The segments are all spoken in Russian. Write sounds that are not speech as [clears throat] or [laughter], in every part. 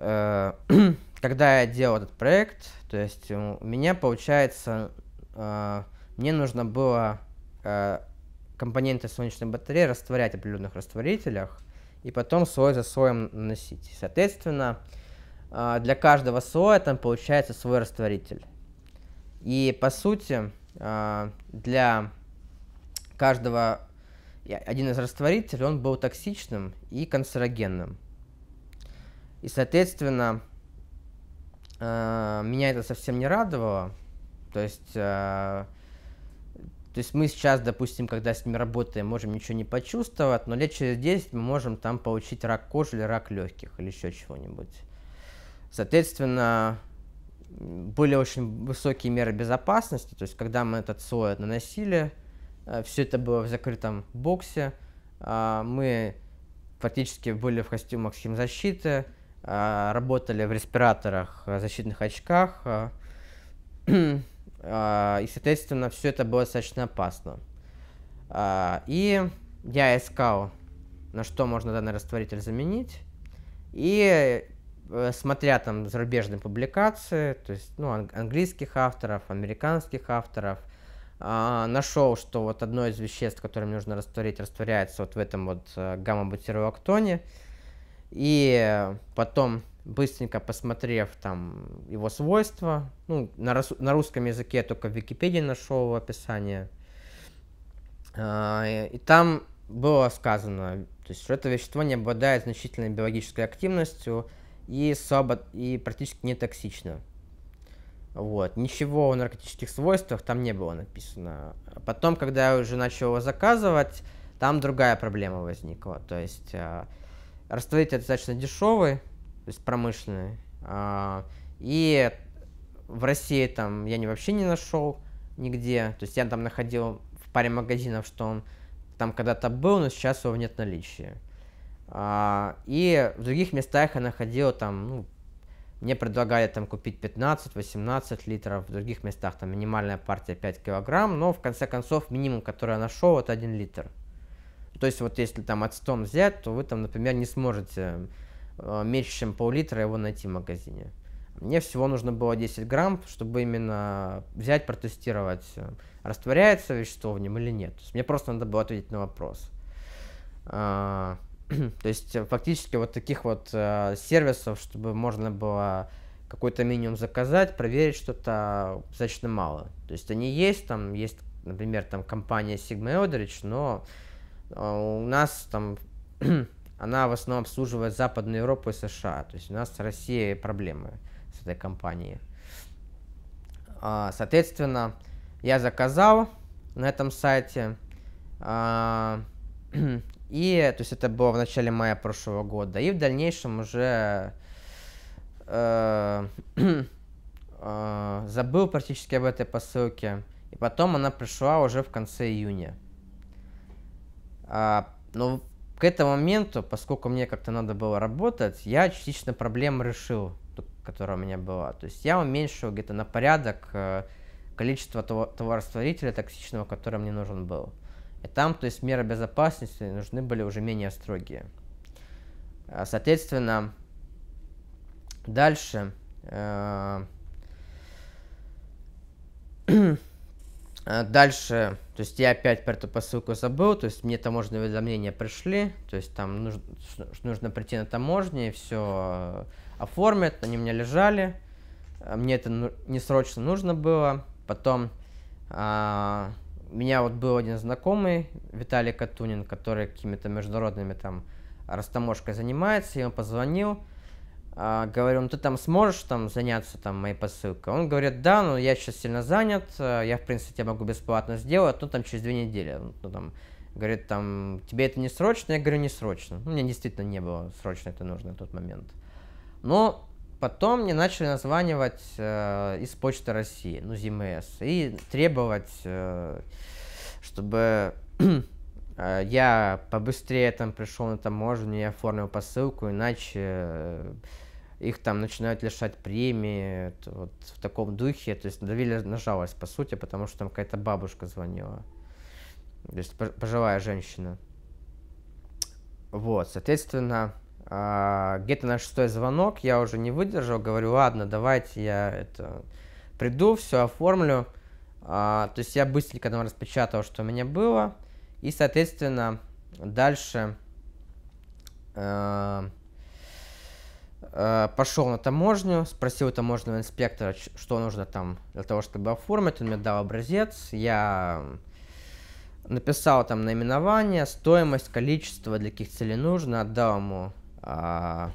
Э, [clears throat] когда я делал этот проект, то есть э, у меня получается, э, мне нужно было компоненты солнечной батареи растворять в определенных растворителях и потом слой за слоем наносить. Соответственно, для каждого слоя там получается свой растворитель. И по сути, для каждого один из растворителей он был токсичным и канцерогенным. И, соответственно, э, меня это совсем не радовало. То есть, э, то есть мы сейчас, допустим, когда с ними работаем, можем ничего не почувствовать, но лет через 10 мы можем там получить рак кожи или рак легких или еще чего-нибудь. Соответственно, были очень высокие меры безопасности, то есть когда мы этот слой наносили, э, все это было в закрытом боксе, э, мы фактически были в костюмах химзащиты, защиты а, работали в респираторах, э, защитных очках, э, [clears throat] а, и, соответственно, все это было достаточно опасно. А, и я искал, на что можно данный растворитель заменить, и э, смотря там зарубежные публикации, то есть ну, английских авторов, американских авторов, нашел, что вот одно из веществ, которым нужно растворить, растворяется вот в этом вот гамма-бутировоктоне. И потом, быстренько посмотрев там его свойства, ну, на, рус на русском языке я только в Википедии нашел описание, а, и там было сказано, то есть, что это вещество не обладает значительной биологической активностью и, слабо, и практически не токсично. Вот. Ничего о наркотических свойствах там не было написано. А потом, когда я уже начал его заказывать, там другая проблема возникла. То есть а, Растворитель достаточно дешевый, то есть промышленный. А, и в России там я не вообще не нашел нигде. То есть я там находил в паре магазинов, что он там когда-то был, но сейчас его нет наличия. А, и в других местах я находил там, ну, мне предлагали там купить 15-18 литров, в других местах там минимальная партия 5 килограмм, но в конце концов минимум, который я нашел, это 1 литр. То есть вот если там отстон взять, то вы там, например, не сможете э, меньше, чем пол-литра его найти в магазине. Мне всего нужно было 10 грамм, чтобы именно взять, протестировать, э, растворяется вещество в нем или нет. мне просто надо было ответить на вопрос. А, [clears throat] то есть э, фактически вот таких вот сервисов, чтобы можно было какой-то минимум заказать, проверить что-то достаточно мало. То есть они есть, там есть, например, там компания Sigma Eldridge, но а у нас там [clears throat] она в основном обслуживает Западную Европу и США. То есть у нас с Россией проблемы с этой компанией. А, соответственно, я заказал на этом сайте. А, [clears throat] и, то есть это было в начале мая прошлого года. И в дальнейшем уже э, [clears throat] забыл практически об этой посылке. И потом она пришла уже в конце июня. А, но к этому моменту, поскольку мне как-то надо было работать, я частично проблем решил, которая у меня была. То есть я уменьшил где-то на порядок э, количество того, того растворителя токсичного, который мне нужен был. И там, то есть, меры безопасности нужны были уже менее строгие. А, соответственно, дальше э, [clears throat] э, Э, дальше, то есть я опять про эту посылку забыл, то есть мне таможенные уведомления пришли, то есть там нужно, нужно прийти на таможню и все э, оформят, они у меня лежали, э, мне это не срочно нужно было. Потом а, меня вот был один знакомый, Виталий Катунин, который какими-то международными там растаможкой занимается, и он позвонил, а, говорю, ну ты там сможешь там заняться там моей посылкой? Он говорит, да, ну я сейчас сильно занят, э, я в принципе могу бесплатно сделать, ну там через две недели, ну там Говорит, там, тебе это не срочно? Я говорю, не срочно. Ну, мне действительно не было срочно это нужно в тот момент. Но потом мне начали названивать э, из Почты России, ну, ЗМС, и требовать, э, чтобы [clears throat] э, я побыстрее там пришел на таможню и оформил посылку, иначе... Э, их там начинают лишать премии, вот в таком духе, то есть давили на жалость, по сути, потому что там какая-то бабушка звонила, то есть пожилая женщина. Вот, соответственно, а, где-то на шестой звонок я уже не выдержал, говорю, ладно, давайте я это приду, все оформлю. А, то есть я быстренько там распечатал, что у меня было, и, соответственно, дальше а, Э, пошел на таможню, спросил таможенного инспектора, что нужно там для того, чтобы оформить. Он мне дал образец. Я написал там наименование, стоимость, количество, для каких целей нужно, отдал ему а,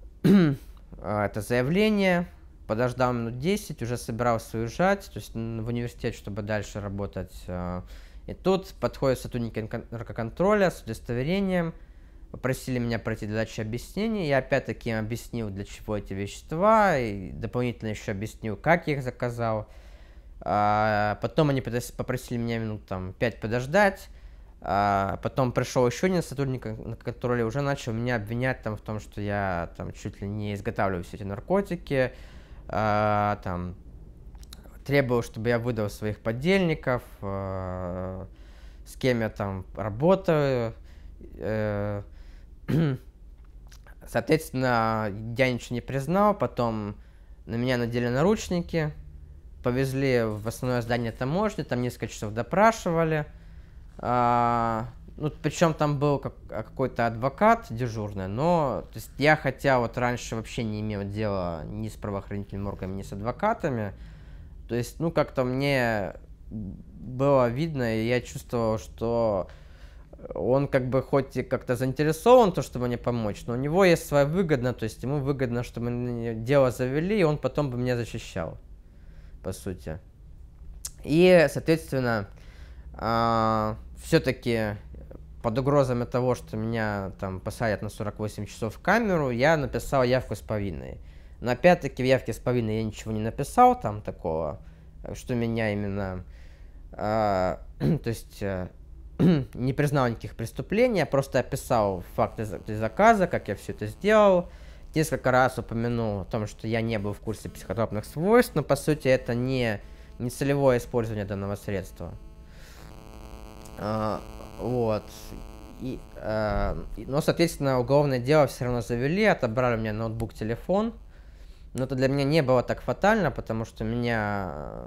[clears throat] а это заявление, подождал минут 10, уже собирался уезжать, то есть в университет, чтобы дальше работать. Э. И тут подходит сотрудник наркоконтроля с удостоверением – попросили меня пройти дальше объяснение. Я опять-таки объяснил, для чего эти вещества, и дополнительно еще объяснил, как я их заказал. А, потом они попросили меня минут там 5 подождать. А, потом пришел еще один сотрудник, э, на который уже начал меня обвинять там в том, что я там чуть ли не изготавливаю все эти наркотики, а, там требовал, чтобы я выдал своих подельников, а, с кем я там работаю. Э, [clears throat] Соответственно, я ничего не признал, потом на меня надели наручники, повезли в основное здание таможни, там несколько часов допрашивали. А, ну, причем там был как, а, какой-то адвокат дежурный, но то есть я хотя вот раньше вообще не имел дела ни с правоохранительными органами, ни с адвокатами. То есть, ну, как-то мне было видно, и я чувствовал, что он как бы хоть и как-то заинтересован, то, чтобы мне помочь, но у него есть своя выгодно, то есть ему выгодно, что мы дело завели, и он потом бы меня защищал, по сути. И, соответственно, а, все-таки под угрозами того, что меня там посадят на 48 часов в камеру, я написал явку с повинной. Но опять-таки в явке с повинной я ничего не написал там такого, что меня именно... А, [clears throat] то есть э, [clears throat] не признал никаких преступлений, я просто описал факты заказа, как я все это сделал. Несколько раз упомянул о том, что я не был в курсе психотропных свойств, но по сути это не, не целевое использование данного средства. А, вот. И, а, и, но, соответственно, уголовное дело все равно завели, отобрали у меня ноутбук, телефон. Но это для меня не было так фатально, потому что меня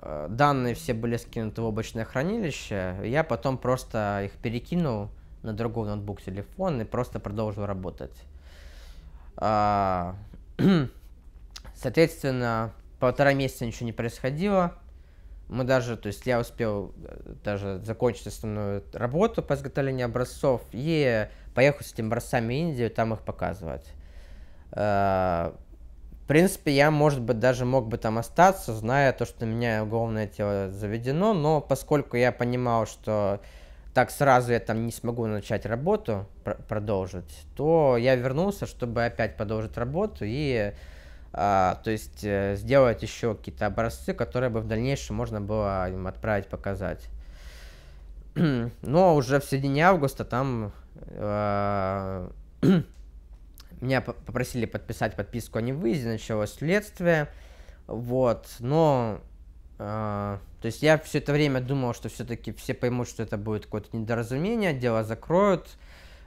Э, данные все были скинуты в облачное хранилище. Я потом просто их перекинул на другой ноутбук телефон и просто продолжил работать. А, [clears throat] соответственно, полтора месяца ничего не происходило. Мы даже, то есть я успел э, даже закончить основную работу по изготовлению образцов и поехал с этими образцами в Индию, там их показывать. Э, принципе, я, может быть, даже мог бы там остаться, зная то, что у меня уголовное тело заведено, но поскольку я понимал, что так сразу я там не смогу начать работу, пр продолжить, то я вернулся, чтобы опять продолжить работу и, а, то есть, э, сделать еще какие-то образцы, которые бы в дальнейшем можно было им отправить, показать. [clears throat] Но уже в середине августа там... А [clears throat] меня попросили подписать подписку о невыезде, началось следствие, вот, но, э, то есть я все это время думал, что все-таки все поймут, что это будет какое-то недоразумение, дело закроют,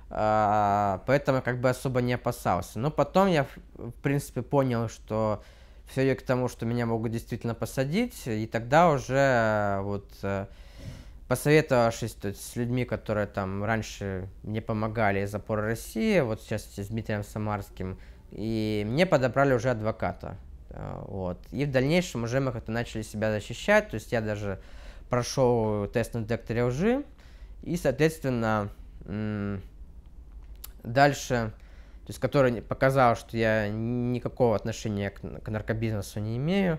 э, поэтому как бы особо не опасался. Но потом я, в принципе, понял, что все идет к тому, что меня могут действительно посадить, и тогда уже э, вот э, посоветовавшись то есть, с людьми, которые там раньше мне помогали из «Опоры России», вот сейчас с Дмитрием Самарским, и мне подобрали уже адвоката. Э, вот. И в дальнейшем уже мы как-то начали себя защищать, то есть я даже прошел тест на докторе лжи, и, соответственно, дальше, то есть который показал, что я никакого отношения к, к наркобизнесу не имею,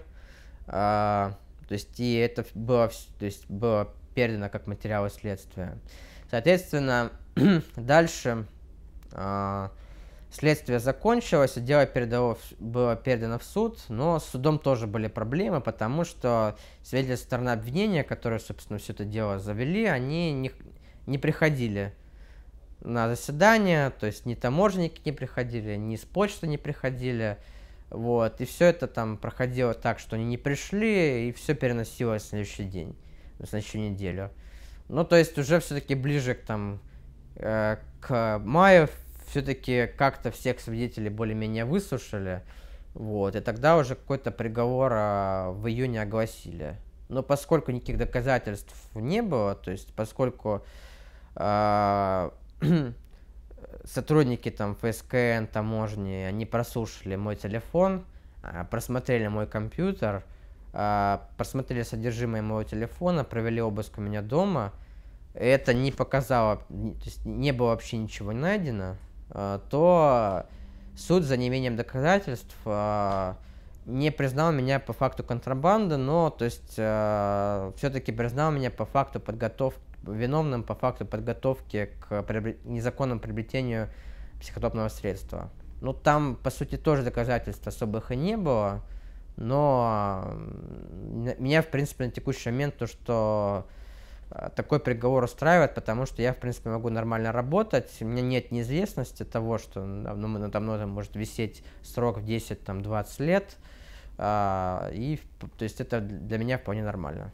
а, то есть и это было, то есть было передано как материалы следствия. Соответственно, [clears throat] дальше э, следствие закончилось, дело передало, было передано в суд, но с судом тоже были проблемы, потому что свидетели стороны обвинения, которые, собственно, все это дело завели, они не, не приходили на заседание, то есть ни таможенники не приходили, ни с почты не приходили, вот, и все это там проходило так, что они не пришли, и все переносилось на следующий день на следующую неделю. Ну, то есть уже все-таки ближе к там э, к маю все-таки как-то всех свидетелей более-менее высушили. Вот, и тогда уже какой-то приговор э, в июне огласили. Но поскольку никаких доказательств не было, то есть поскольку э, [clears throat] сотрудники там ФСКН, таможни, они прослушали мой телефон, а, просмотрели мой компьютер – а, просмотрели содержимое моего телефона, провели обыск у меня дома. Это не показало, то есть не было вообще ничего найдено. А, то суд за неимением доказательств а, не признал меня по факту контрабанды, но то есть все-таки признал меня по факту подготовки виновным по факту подготовки к незаконному приобретению психотропного средства. Ну там по сути тоже доказательств особых и не было. Но меня, в принципе, на текущий момент то, что а, такой приговор устраивает, потому что я, в принципе, могу нормально работать, у меня нет неизвестности того, что ну, надо мной там может висеть срок в 10-20 лет, а, и, то есть это для меня вполне нормально.